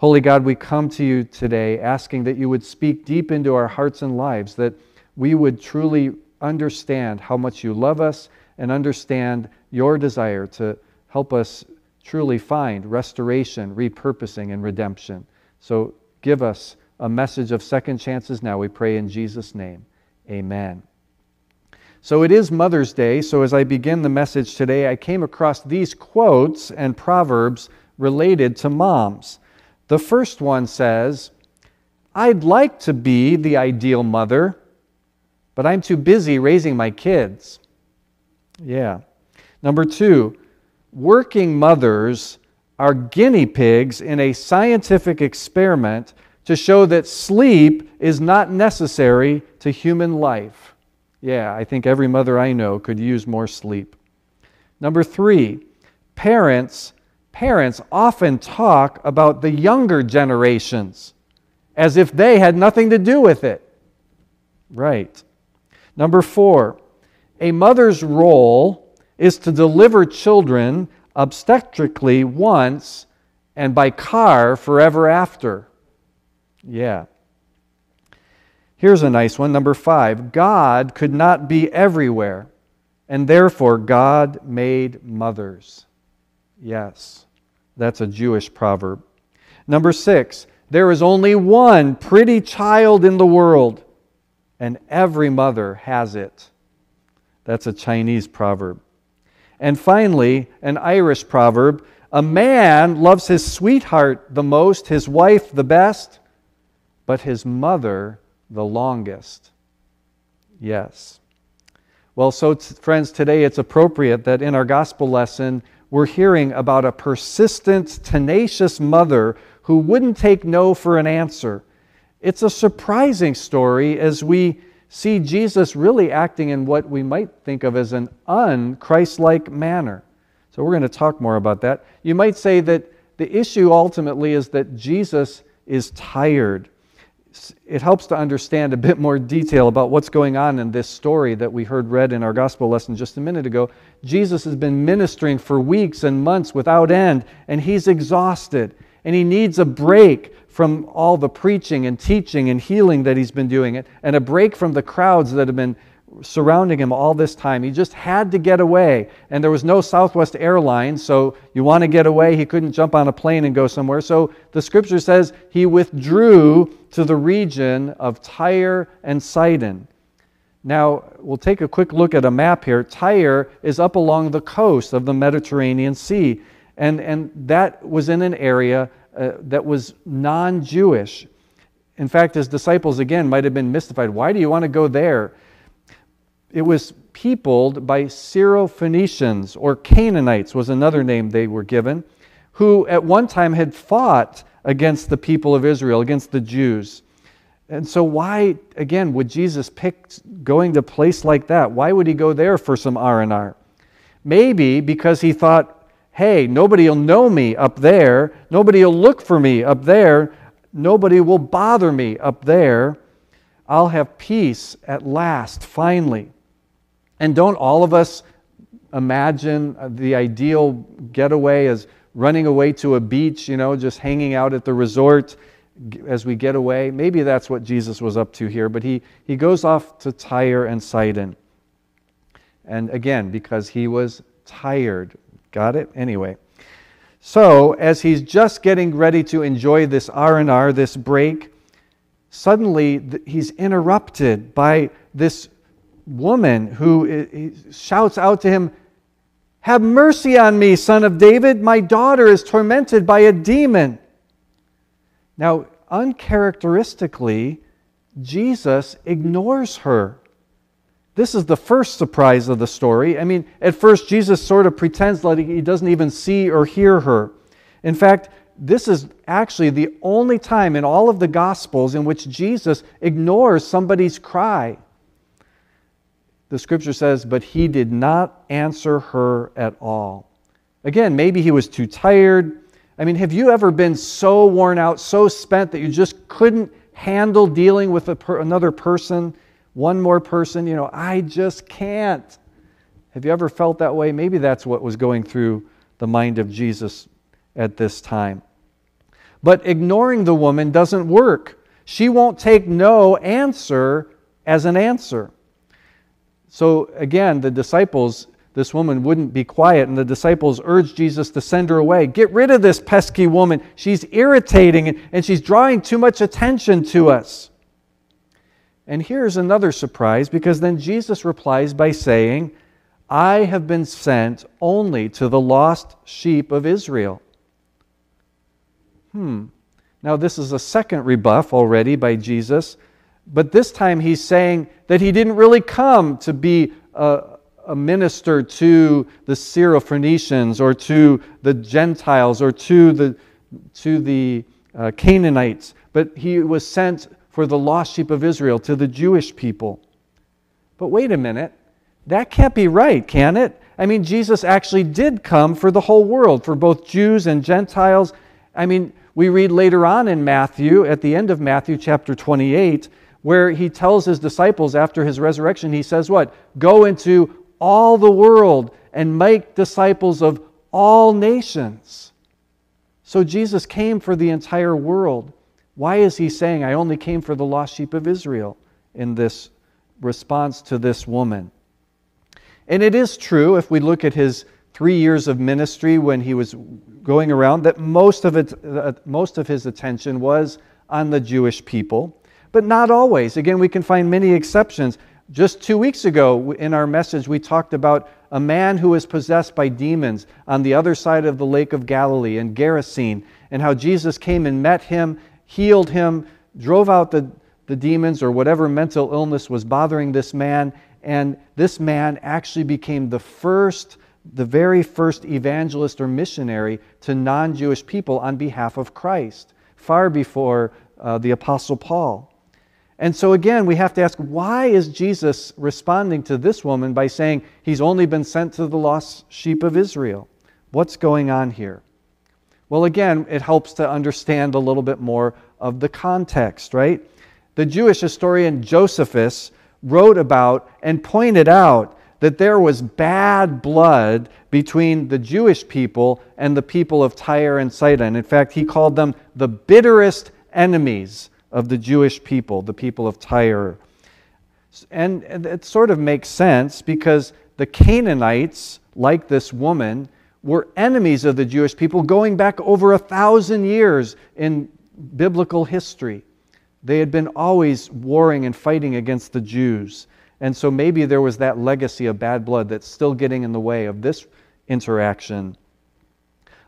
Holy God, we come to you today asking that you would speak deep into our hearts and lives, that we would truly understand how much you love us and understand your desire to help us truly find restoration, repurposing, and redemption. So give us a message of second chances now, we pray in Jesus' name. Amen. So it is Mother's Day, so as I begin the message today, I came across these quotes and proverbs related to moms. The first one says, I'd like to be the ideal mother, but I'm too busy raising my kids. Yeah. Number two, working mothers are guinea pigs in a scientific experiment to show that sleep is not necessary to human life. Yeah, I think every mother I know could use more sleep. Number three, parents parents often talk about the younger generations as if they had nothing to do with it. Right. Number four, a mother's role is to deliver children obstetrically once and by car forever after. Yeah. Here's a nice one. Number five God could not be everywhere, and therefore God made mothers. Yes, that's a Jewish proverb. Number six, there is only one pretty child in the world, and every mother has it. That's a Chinese proverb. And finally, an Irish proverb a man loves his sweetheart the most, his wife the best, but his mother the longest. Yes. Well, so, t- friends, today it's appropriate that in our gospel lesson, we're hearing about a persistent, tenacious mother who wouldn't take no for an answer. It's a surprising story as we see Jesus really acting in what we might think of as an un Christ like manner. So we're going to talk more about that. You might say that the issue ultimately is that Jesus is tired it helps to understand a bit more detail about what's going on in this story that we heard read in our gospel lesson just a minute ago. Jesus has been ministering for weeks and months without end, and he's exhausted, and he needs a break from all the preaching and teaching and healing that he's been doing, and a break from the crowds that have been surrounding him all this time. He just had to get away. And there was no Southwest Airlines, so you want to get away. He couldn't jump on a plane and go somewhere. So the scripture says he withdrew to the region of Tyre and Sidon. Now, we'll take a quick look at a map here. Tyre is up along the coast of the Mediterranean Sea, and, and that was in an area uh, that was non Jewish. In fact, his disciples again might have been mystified. Why do you want to go there? it was peopled by Syrophoenicians or Canaanites was another name they were given, who at one time had fought against the people of Israel, against the Jews. And so why again would Jesus pick going to a place like that? Why would he go there for some R&R? Maybe because he thought, "Hey, nobody'll know me up there. Nobody'll look for me up there. Nobody will bother me up there. I'll have peace at last, finally." And don't all of us imagine uh, the ideal getaway as running away to a beach, you know, just hanging out at the resort as we get away? Maybe that's what Jesus was up to here, but he, he goes off to Tyre and Sidon. And again, because he was tired. Got it? Anyway. So, as he's just getting ready to enjoy this R&R, this break, suddenly he's interrupted by this woman who shouts out to him, Have mercy on me, son of David. My daughter is tormented by a demon. Now, uncharacteristically, Jesus ignores her. This is the first surprise of the story. I mean, at first, Jesus sort of pretends like he doesn't even see or hear her. In fact, this is actually the only time in all of the Gospels in which Jesus ignores somebody's cry the scripture says, but he did not answer her at all. Again, maybe he was too tired. I mean, have you ever been so worn out, so spent that you just couldn't handle dealing with per- another person, one more person? You know, I just can't. Have you ever felt that way? Maybe that's what was going through the mind of Jesus at this time. But ignoring the woman doesn't work. She won't take no answer as an answer. So again, the disciples, this woman wouldn't be quiet, and the disciples urged Jesus to send her away. Get rid of this pesky woman. She's irritating and she's drawing too much attention to us. And here's another surprise because then Jesus replies by saying, I have been sent only to the lost sheep of Israel. Hmm. Now, this is a second rebuff already by Jesus but this time he's saying that he didn't really come to be a, a minister to the Syrophoenicians or to the Gentiles or to the, to the uh, Canaanites, but he was sent for the lost sheep of Israel, to the Jewish people. But wait a minute, that can't be right, can it? I mean, Jesus actually did come for the whole world, for both Jews and Gentiles. I mean, we read later on in Matthew, at the end of Matthew chapter 28, where he tells his disciples after his resurrection, he says, What? Go into all the world and make disciples of all nations. So Jesus came for the entire world. Why is he saying, I only came for the lost sheep of Israel in this response to this woman? And it is true, if we look at his three years of ministry when he was going around, that most of, it, uh, most of his attention was on the Jewish people but not always. Again, we can find many exceptions. Just two weeks ago in our message, we talked about a man who was possessed by demons on the other side of the Lake of Galilee in Gerasene, and how Jesus came and met him, healed him, drove out the, the demons or whatever mental illness was bothering this man, and this man actually became the first, the very first evangelist or missionary to non Jewish people on behalf of Christ, far before uh, the Apostle Paul. And so again, we have to ask why is Jesus responding to this woman by saying he's only been sent to the lost sheep of Israel? What's going on here? Well, again, it helps to understand a little bit more of the context, right? The Jewish historian Josephus wrote about and pointed out that there was bad blood between the Jewish people and the people of Tyre and Sidon. In fact, he called them the bitterest enemies of the Jewish people, the people of Tyre. And it sort of makes sense because the Canaanites, like this woman, were enemies of the Jewish people going back over a thousand years in biblical history. They had been always warring and fighting against the Jews. And so maybe there was that legacy of bad blood that's still getting in the way of this interaction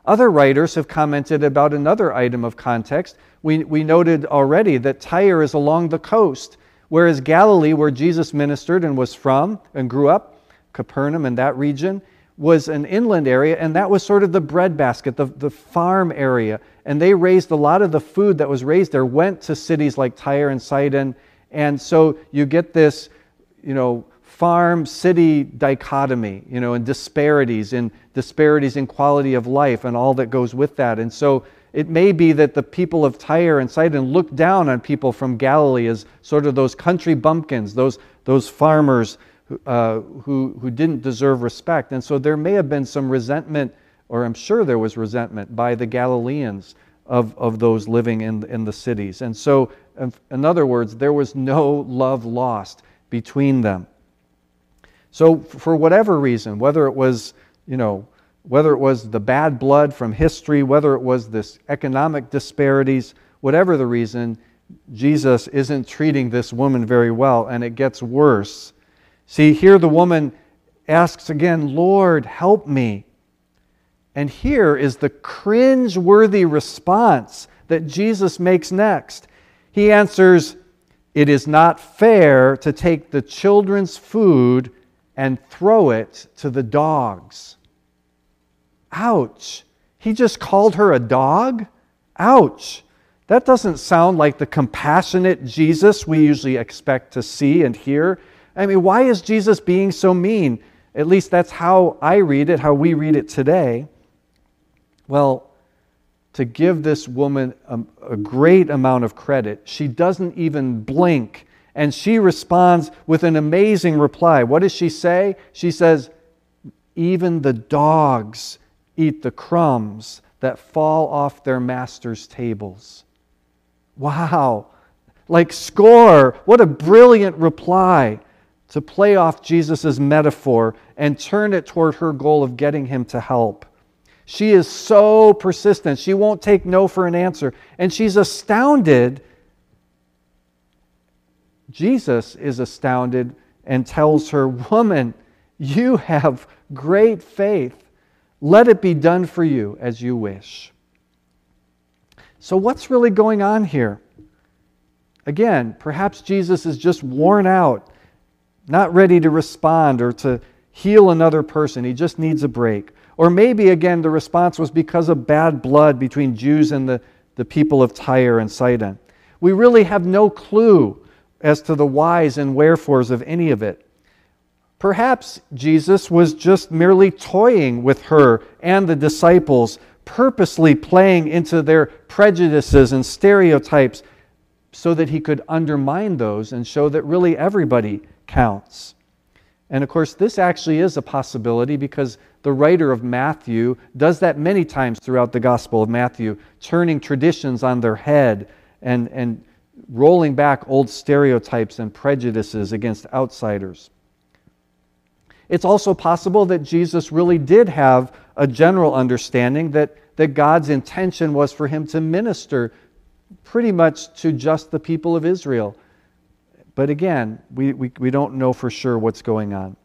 other writers have commented about another item of context. We, we noted already that Tyre is along the coast, whereas Galilee, where Jesus ministered and was from and grew up, Capernaum and that region, was an inland area, and that was sort of the breadbasket, the, the farm area. And they raised a lot of the food that was raised there, went to cities like Tyre and Sidon. And so you get this, you know, farm city dichotomy, you know, and disparities and disparities in quality of life and all that goes with that. And so it may be that the people of Tyre and Sidon looked down on people from Galilee as sort of those country bumpkins, those, those farmers who, uh, who, who didn't deserve respect. And so there may have been some resentment, or I'm sure there was resentment by the Galileans of, of those living in, in the cities. And so, in other words, there was no love lost between them. So, for whatever reason, whether it was, you know, whether it was the bad blood from history, whether it was this economic disparities, whatever the reason, Jesus isn't treating this woman very well, and it gets worse. See, here the woman asks again, Lord, help me. And here is the cringe worthy response that Jesus makes next. He answers, It is not fair to take the children's food and throw it to the dogs. Ouch. He just called her a dog? Ouch. That doesn't sound like the compassionate Jesus we usually expect to see and hear. I mean, why is Jesus being so mean? At least that's how I read it, how we read it today. Well, to give this woman a, a great amount of credit, she doesn't even blink and she responds with an amazing reply. What does she say? She says, Even the dogs eat the crumbs that fall off their master's tables. Wow. Like, score. What a brilliant reply to play off Jesus' metaphor and turn it toward her goal of getting him to help. She is so persistent. She won't take no for an answer. And she's astounded Jesus is astounded and tells her, Woman, you have great faith. Let it be done for you as you wish. So, what's really going on here? Again, perhaps Jesus is just worn out, not ready to respond or to heal another person. He just needs a break. Or maybe, again, the response was because of bad blood between Jews and the, the people of Tyre and Sidon. We really have no clue as to the whys and wherefores of any of it. Perhaps Jesus was just merely toying with her and the disciples, purposely playing into their prejudices and stereotypes so that he could undermine those and show that really everybody counts. And of course, this actually is a possibility because the writer of Matthew does that many times throughout the Gospel of Matthew, turning traditions on their head and, and rolling back old stereotypes and prejudices against outsiders. It's also possible that Jesus really did have a general understanding that, that God's intention was for him to minister pretty much to just the people of Israel. But again, we, we, we don't know for sure what's going on.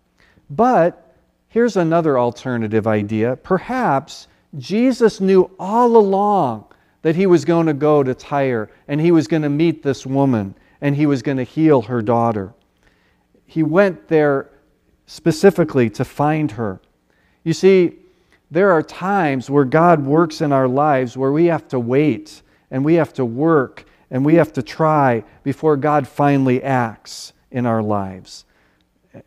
But here's another alternative idea. Perhaps Jesus knew all along that he was going to go to Tyre and he was going to meet this woman and he was going to heal her daughter. He went there specifically to find her. You see, there are times where God works in our lives where we have to wait and we have to work and we have to try before God finally acts in our lives.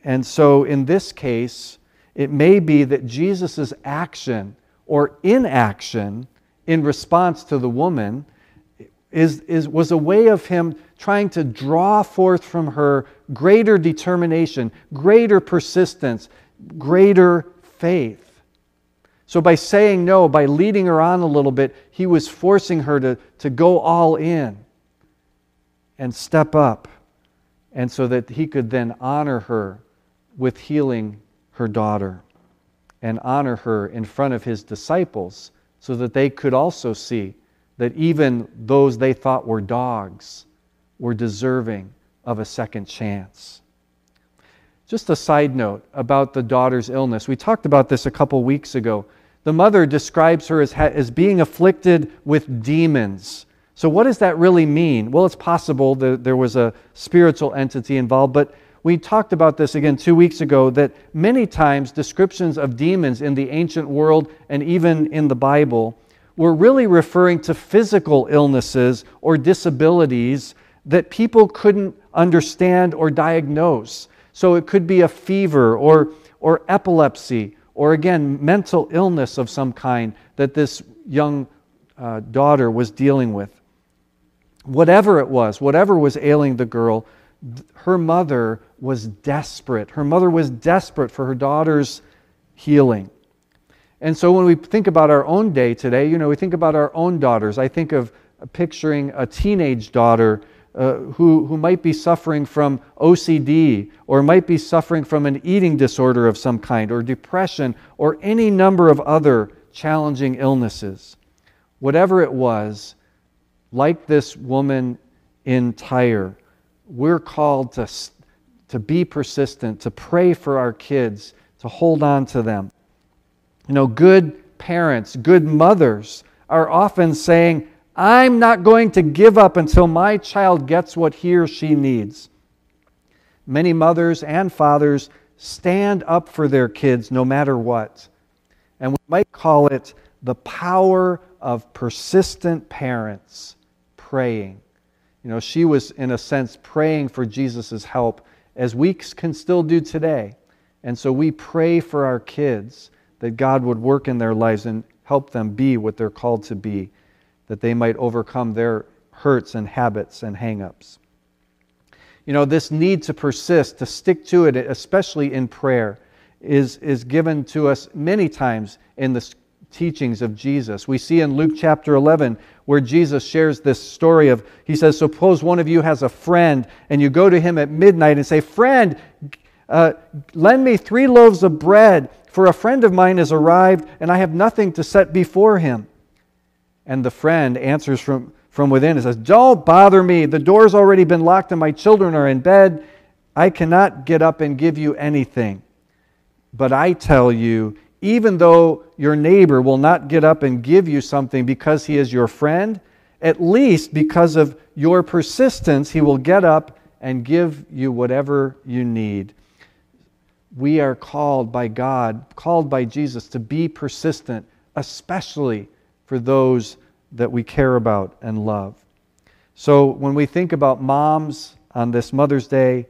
And so in this case, it may be that Jesus' action or inaction in response to the woman is, is, was a way of him trying to draw forth from her greater determination, greater persistence, greater faith. So, by saying no, by leading her on a little bit, he was forcing her to, to go all in and step up, and so that he could then honor her with healing her daughter and honor her in front of his disciples so that they could also see that even those they thought were dogs were deserving of a second chance. Just a side note about the daughter's illness. We talked about this a couple weeks ago. The mother describes her as, ha- as being afflicted with demons. So, what does that really mean? Well, it's possible that there was a spiritual entity involved, but we talked about this again two weeks ago that many times descriptions of demons in the ancient world and even in the Bible were really referring to physical illnesses or disabilities that people couldn't understand or diagnose. So it could be a fever or, or epilepsy or again, mental illness of some kind that this young uh, daughter was dealing with. Whatever it was, whatever was ailing the girl, her mother was desperate. Her mother was desperate for her daughter's healing. And so when we think about our own day today, you know, we think about our own daughters. I think of picturing a teenage daughter uh, who, who might be suffering from OCD or might be suffering from an eating disorder of some kind or depression or any number of other challenging illnesses. Whatever it was, like this woman in Tyre, we're called to, to be persistent, to pray for our kids, to hold on to them. You know, good parents, good mothers are often saying, I'm not going to give up until my child gets what he or she needs. Many mothers and fathers stand up for their kids no matter what. And we might call it the power of persistent parents praying. You know, she was, in a sense, praying for Jesus' help, as we can still do today. And so we pray for our kids that God would work in their lives and help them be what they're called to be, that they might overcome their hurts and habits and hangups. You know, this need to persist, to stick to it, especially in prayer, is, is given to us many times in the teachings of Jesus. We see in Luke chapter 11 where Jesus shares this story of, he says, Suppose one of you has a friend, and you go to him at midnight and say, Friend, uh, lend me three loaves of bread, for a friend of mine has arrived, and I have nothing to set before him. And the friend answers from, from within and says, Don't bother me. The door's already been locked, and my children are in bed. I cannot get up and give you anything. But I tell you, even though your neighbor will not get up and give you something because he is your friend, at least because of your persistence, he will get up and give you whatever you need. We are called by God, called by Jesus, to be persistent, especially for those that we care about and love. So when we think about moms on this Mother's Day,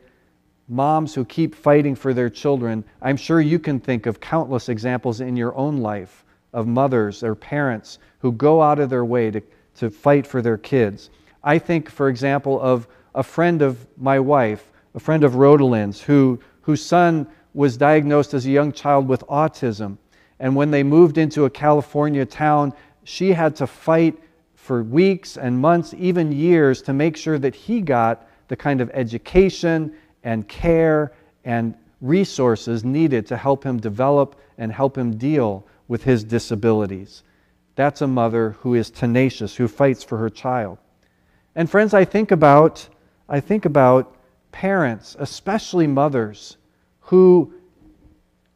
moms who keep fighting for their children. I'm sure you can think of countless examples in your own life of mothers or parents who go out of their way to, to fight for their kids. I think, for example, of a friend of my wife, a friend of Rodolin's, who, whose son was diagnosed as a young child with autism. And when they moved into a California town, she had to fight for weeks and months, even years, to make sure that he got the kind of education and care and resources needed to help him develop and help him deal with his disabilities. That's a mother who is tenacious, who fights for her child. And friends, I think about I think about parents, especially mothers, who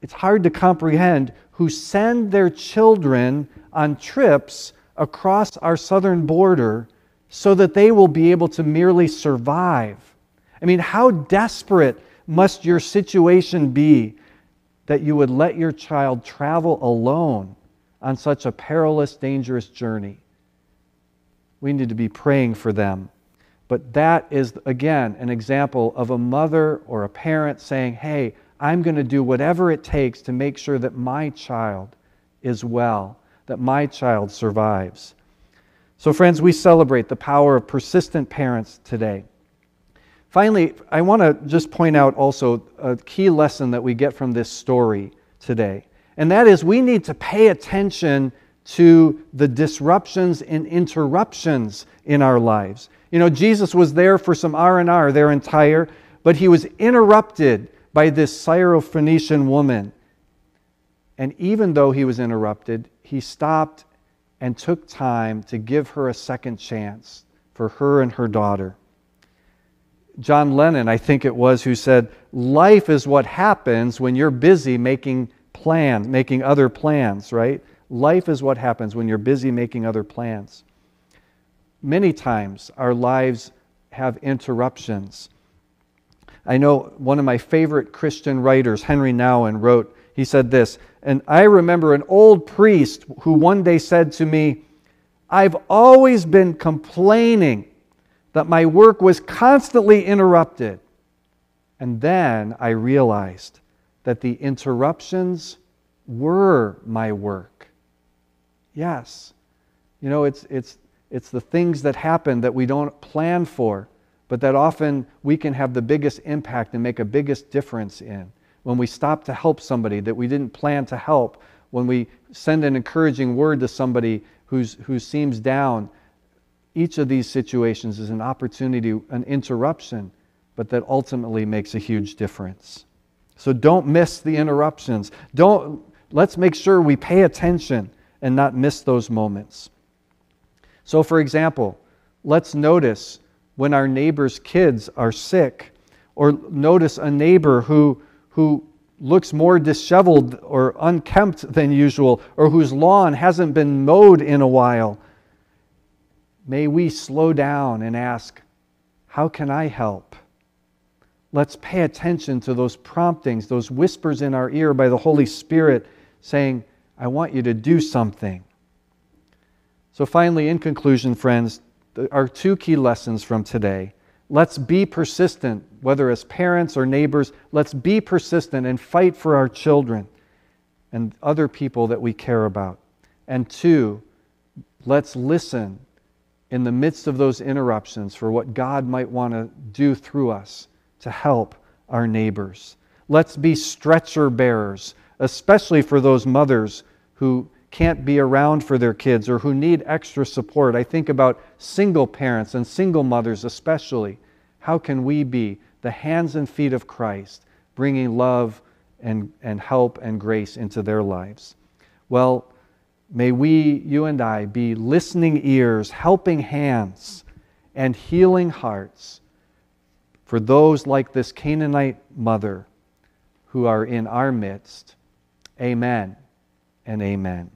it's hard to comprehend, who send their children on trips across our southern border so that they will be able to merely survive I mean, how desperate must your situation be that you would let your child travel alone on such a perilous, dangerous journey? We need to be praying for them. But that is, again, an example of a mother or a parent saying, Hey, I'm going to do whatever it takes to make sure that my child is well, that my child survives. So, friends, we celebrate the power of persistent parents today. Finally, I want to just point out also a key lesson that we get from this story today, and that is we need to pay attention to the disruptions and interruptions in our lives. You know, Jesus was there for some R&R their entire, but he was interrupted by this Syrophoenician woman. And even though he was interrupted, he stopped and took time to give her a second chance for her and her daughter. John Lennon, I think it was, who said, Life is what happens when you're busy making plans, making other plans, right? Life is what happens when you're busy making other plans. Many times our lives have interruptions. I know one of my favorite Christian writers, Henry Nouwen, wrote, he said this, and I remember an old priest who one day said to me, I've always been complaining that my work was constantly interrupted. And then I realized that the interruptions were my work. Yes. You know, it's, it's, it's the things that happen that we don't plan for, but that often we can have the biggest impact and make a biggest difference in. When we stop to help somebody that we didn't plan to help, when we send an encouraging word to somebody who's, who seems down, each of these situations is an opportunity, an interruption, but that ultimately makes a huge difference. So don't miss the interruptions. Don't, let's make sure we pay attention and not miss those moments. So, for example, let's notice when our neighbor's kids are sick, or notice a neighbor who, who looks more disheveled or unkempt than usual, or whose lawn hasn't been mowed in a while, May we slow down and ask, How can I help? Let's pay attention to those promptings, those whispers in our ear by the Holy Spirit saying, I want you to do something. So, finally, in conclusion, friends, our two key lessons from today. Let's be persistent, whether as parents or neighbors, let's be persistent and fight for our children and other people that we care about. And two, let's listen in the midst of those interruptions for what God might want to do through us to help our neighbors. Let's be stretcher bearers, especially for those mothers who can't be around for their kids or who need extra support. I think about single parents and single mothers, especially. How can we be the hands and feet of Christ, bringing love and, and help and grace into their lives? Well, May we, you and I, be listening ears, helping hands, and healing hearts for those like this Canaanite mother who are in our midst. Amen and amen.